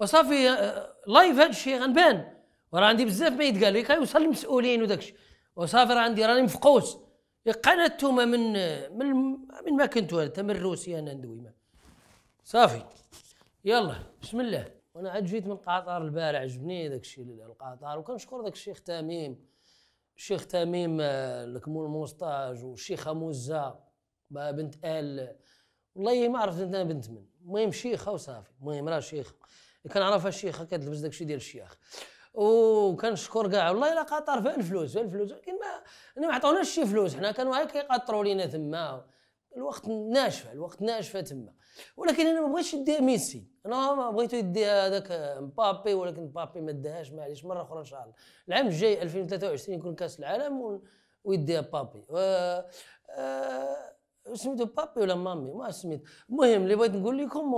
وصافي آه، لايف هذا الشيء غنبان وراه عندي بزاف ما يتقال لي كيوصل المسؤولين وداكشي وصافي راه عندي راني مفقوس قناه التوما من آه، من من ما كنت انت من روسيا انا ندوي صافي يلا بسم الله وانا عاد جيت من قطر البارح عجبني داك الشيء القطر وكنشكر داك الشيخ تميم الشيخ تميم آه، الكمول الموسطاج والشيخه موزه بنت ال والله ما عرفت انا بنت من المهم شيخه وصافي المهم راه شيخه اللي كنعرفها الشيخه كتلبس داكشي ديال الشيخ وكنشكر كاع والله الا قطر فيها الفلوس فيها الفلوس ولكن ما ما عطاوناش شي فلوس حنا كانوا غير كيقطروا لينا تما الوقت ناشفه الوقت ناشفه تما ولكن انا ما بغيتش يديها ميسي انا ما بغيتو يديها هذاك مبابي ولكن مبابي ما داهاش معليش مره اخرى ان شاء الله العام الجاي 2023 يكون كاس العالم ويديها بابي و... آه سميتو بابي ولا مامي ما سميت المهم اللي بغيت نقول لكم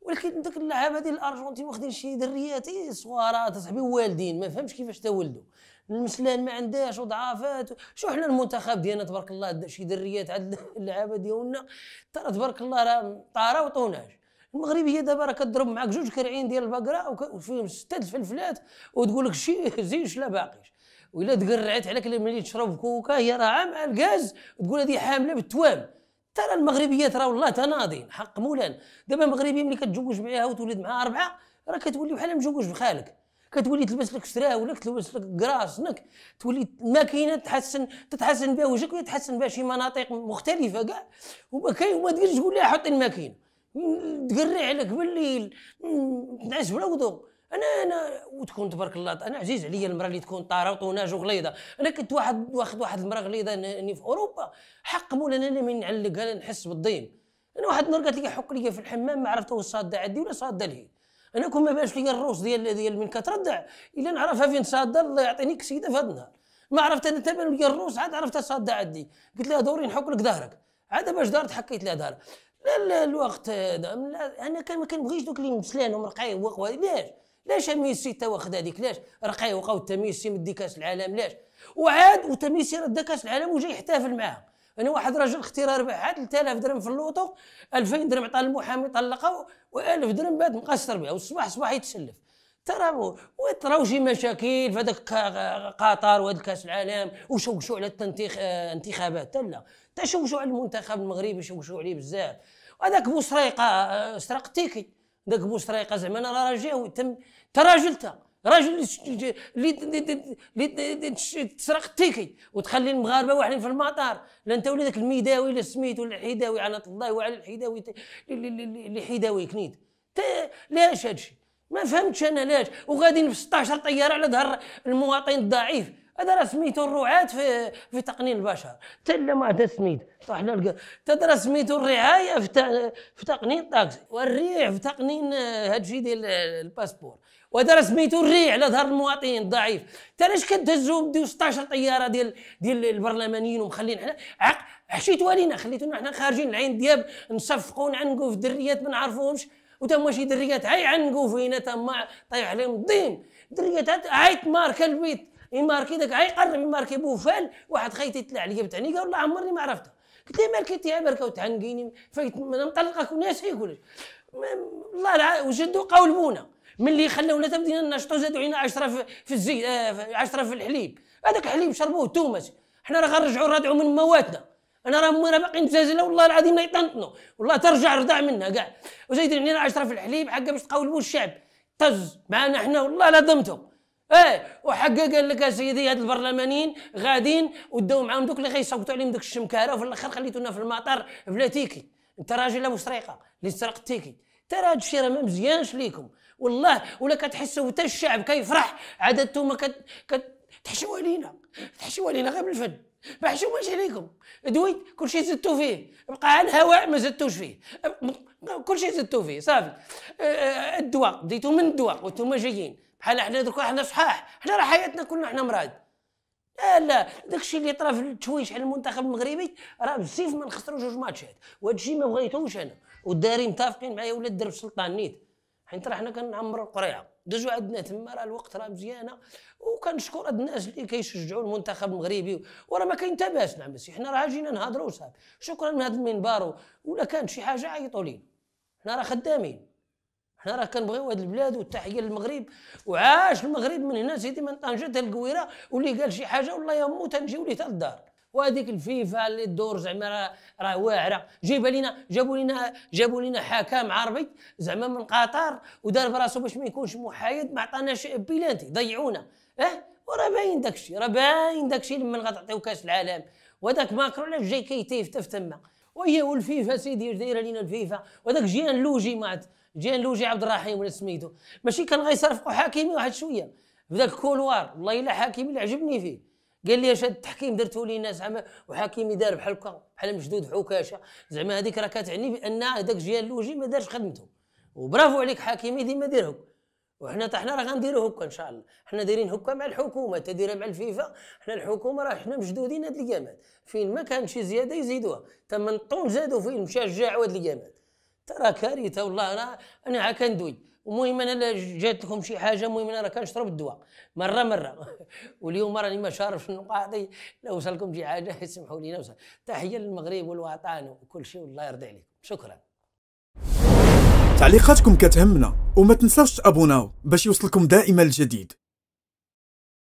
ولكن داك اللعابه ديال الارجنتين واخدين شي دريات اي صوارات اصاحبي والدين ما فهمش كيفاش تولدوا المسلان ما عندهاش وضعافات شو حنا المنتخب ديالنا تبارك الله شي دريات عند اللعابه ديالنا ترى تبارك الله راه طاره وطوناش المغربيه دابا راه كضرب معاك جوج كرعين ديال البقره وفيهم سته الفلفلات وتقول لك شي زيش لا باقيش وإلا تقرعت عليك ملي تشرب كوكا هي راه مع الغاز تقول هذه حامله بالتوام ترى المغربيات راه والله تناضين حق مولان دابا المغربيه ملي كتزوج معاها وتولد معاها اربعه راه كتولي بحال مجوج بخالك كتولي تلبس لك سراه ولا تلبس لك نك تولي الماكينه تحسن تتحسن بها وجهك ويتحسن بها شي مناطق مختلفه كاع وما كاين وما تقدرش تقول لها حطي الماكينه تقري عليك بالليل تنعس بلا وضوء انا انا وتكون تبارك الله انا عزيز عليا المراه اللي تكون طاره وطوناج وغليظه انا كنت واحد واخد واحد المراه غليظه اني في اوروبا حق مول انا من نعلق انا نحس بالضيم انا واحد النهار قالت لي حك لي في الحمام ما عرفت واش صاده عندي ولا صاده لي انا كون ما بانش لي الروس ديال ديال من كتردع الا نعرفها فين صاده الله يعطيني كسيده في هذا النهار ما عرفت انا تبان لي الروس عاد عرفت صاده عندي قلت لها دوري نحك لك ظهرك عاد باش دارت حكيت لها ظهرك لا لا الوقت انا كان ما كنبغيش دوك اللي مسلانهم رقاي وقوا علاش ليش ميسي تا واخد هذيك ليش رقي وقاو تا ميسي مدي كاس العالم ليش وعاد وتا ميسي رد كاس العالم وجاي يحتفل معاه انا واحد راجل اختيار ربح 3000 درهم في اللوطو 2000 درهم عطى المحامي طلقه و1000 درهم بعد مقصر بها والصباح صباح يتسلف ترى وتراو شي مشاكل في هذاك قطر وهذا كاس العالم وشوشوا على الانتخابات آه، انتخابات لا تشوشوا على المنتخب المغربي شوشوا عليه بزاف هذاك بوسريقه آه، سرق تيكي ذاك بوسطريقه زعما انا راه راجيه تم تا راجل اللي اللي تسرق التيكي وتخلي المغاربه واحدين في المطار لا انت ولا ذاك الميداوي ولا سميتو ولا الحيداوي على الله وعلى الحيداوي اللي حيداوي كنيد لاش هادشي ما فهمتش انا لاش وغادي ب 16 طياره على ظهر المواطن الضعيف هذا راه سميتو الرعاة في في تقنين البشر تلا ما هذا سميت صح تدرى سميتو الرعاية في, في تقنين الطاكسي والريع في تقنين آه، هادشي ديال آه، الباسبور وهذا سميتو الريع على ظهر المواطن الضعيف انت علاش كتهزو بديو 16 طياره ديال ديال البرلمانيين ومخلين حنا عق حشيتو علينا خليتونا حنا خارجين العين دياب نصفقوا ونعنقوا في دريات ما نعرفوهمش وتما شي دريات هاي عنقو فينا تما طيح عليهم الضيم دريات هاي تماركه البيت يماركي داك عيقرب اما ركي بوفال واحد خيتي طلع عليا بتعني قال والله عمرني ما عرفتها قلت له إيه مالك انت بركه وتعنقيني فايت انا مطلقك وناس يقول والله وجدوا قول بونا ملي خلونا تبدينا نشطوا زادوا علينا 10 في, الزي الزيت آه، 10 في الحليب هذاك الحليب شربوه التومس حنا راه غنرجعوا نرضعوا من مواتنا انا راه راه باقي متزازله والله العظيم لا يطنطنوا والله ترجع رضاع منها كاع وزايدين علينا 10 في الحليب حقا باش تقاولوا الشعب طز معنا حنا والله لا ضمتهم ايه وحقق قال لك سيدي هاد البرلمانيين غادين وداو معاهم دوك اللي غيصوتوا عليهم دوك الشمكاره وفي الاخر خليتونا في المطار بلا تيكي انت راجل ابو سريقه اللي سرق التيكي ترى راه هادشي راه ما مزيانش ليكم والله ولا كتحسوا حتى الشعب كيفرح عاد انتوما كت... كتحشوا علينا تحشوا علينا غير بالفن ما حشوش عليكم دويت كلشي زدتو فيه بقى على الهواء ما زدتوش فيه كلشي زدتو فيه صافي أه، أه، الدواء بديتو من الدواء وانتوما جايين بحال حنا دوك حنا صحاح حنا راه حياتنا كلنا حنا مراد لا لا داكشي اللي طرا في التويش على المنتخب المغربي راه بزاف ما نخسروا جوج ماتشات وهذا الشيء ما بغيتوش انا والداري متفقين معايا ولاد درب السلطان نيت حيت راه حنا كنعمروا القريعه دوزو عندنا تما راه الوقت راه مزيانه وكنشكر هاد الناس اللي كيشجعوا المنتخب المغربي وراه ما كاين تباس نعم بس حنا راه جينا نهضروا صافي شكرا من هذا المنبر ولا كانت شي حاجه عيطوا لينا حنا راه خدامين حنا راه كنبغيو هاد البلاد والتحيه للمغرب وعاش المغرب من هنا سيدي من طنجه حتى القويره واللي قال شي حاجه والله يا مو تنجيو ليه حتى الدار وهذيك الفيفا اللي الدور زعما راه راه واعره جايبه لينا جابوا لينا جابوا لينا حكام عربي زعما من قطر ودار براسو باش ما يكونش محايد ما عطاناش بيلانتي ضيعونا اه وراه باين داكشي راه باين داكشي لما غتعطيو كاس العالم وهذاك ماكرون علاش جاي تف تما وهي والفيفا سيدي دايره لينا الفيفا وهذاك جيان لوجي ما جيان لوجي عبد الرحيم ولا سميتو ماشي كان غيصرفقوا حكيمي واحد شويه في ذاك الكولوار والله الا حكيمي اللي عجبني فيه قال لي اش هذا التحكيم درتو لي الناس زعما وحكيمي دار بحال هكا بحال مشدود حكاشه زعما هذيك راه كتعني بان هذاك جيان لوجي ما دارش خدمته وبرافو عليك حكيمي ديما دير هكا وحنا حتى حنا راه غنديرو هكا ان شاء الله حنا دايرين هكا مع الحكومه انت دايرها مع الفيفا حنا الحكومه راه حنا مشدودين هاد الايامات فين ما كان شي زياده يزيدوها تم نطون زادوا فين مشجعوا هاد الايامات ترى كارثه والله انا انا عا كندوي المهم انا جات لكم شي حاجه المهم انا راه كنشرب الدواء مره مره واليوم راني ما شارف شنو نقاطي لو وصلكم شي حاجه اسمحوا لي نوصل تحيه للمغرب والوطن وكل شيء والله يرضي عليكم شكرا تعليقاتكم كتهمنا وما تنساوش تابوناو باش يوصلكم دائما الجديد